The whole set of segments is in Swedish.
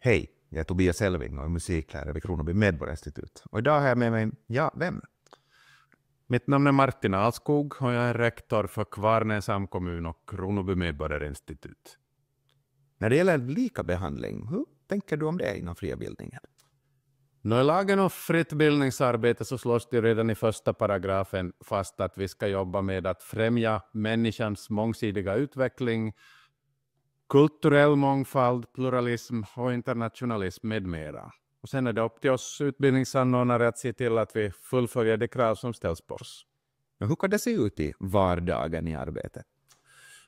Hej, jag är Tobias Elving och är musiklärare vid Kronoby Medborgarinstitut. Och idag har jag med mig, ja, vem? Mitt namn är Martin Alskog och jag är rektor för Kvarnäs samkommun och Kronoby Medborgarinstitut. När det gäller likabehandling, hur tänker du om det inom fria bildningen? Nå, I lagen om fritt bildningsarbete så slås det redan i första paragrafen fast att vi ska jobba med att främja människans mångsidiga utveckling kulturell mångfald, pluralism och internationalism med mera. Och sen är det upp till oss utbildningsanordnare att se till att vi fullföljer de krav som ställs på oss. Men hur kan det se ut i vardagen i arbetet?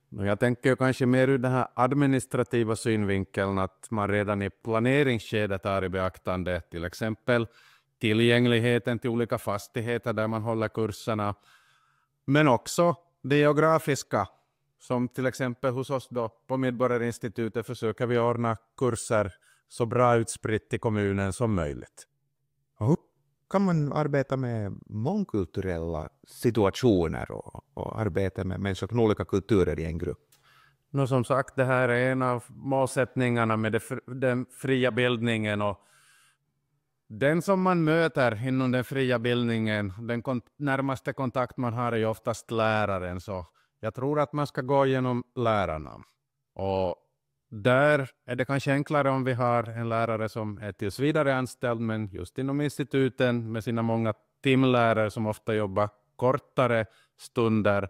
Jag tänker kanske mer ur den här administrativa synvinkeln att man redan i planeringsskedet tar i beaktande till exempel tillgängligheten till olika fastigheter där man håller kurserna, men också det geografiska som till exempel hos oss då på Medborgarinstitutet försöker vi ordna kurser så bra utspritt i kommunen som möjligt. Hur kan man arbeta med mångkulturella situationer och, och arbeta med människor från olika kulturer i en grupp? No, som sagt, det här är en av målsättningarna med det, den fria bildningen. Och den som man möter inom den fria bildningen, den kon närmaste kontakt man har är oftast läraren. Så jag tror att man ska gå genom lärarna. Och där är det kanske enklare om vi har en lärare som är tills vidare anställd, men just inom instituten med sina många timlärare som ofta jobbar kortare stunder.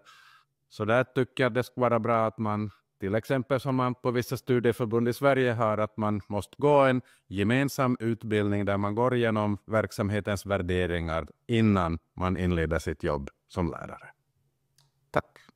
Så där tycker jag att det skulle vara bra att man till exempel som man på vissa studieförbund i Sverige har, att man måste gå en gemensam utbildning där man går igenom verksamhetens värderingar innan man inleder sitt jobb som lärare. Tack.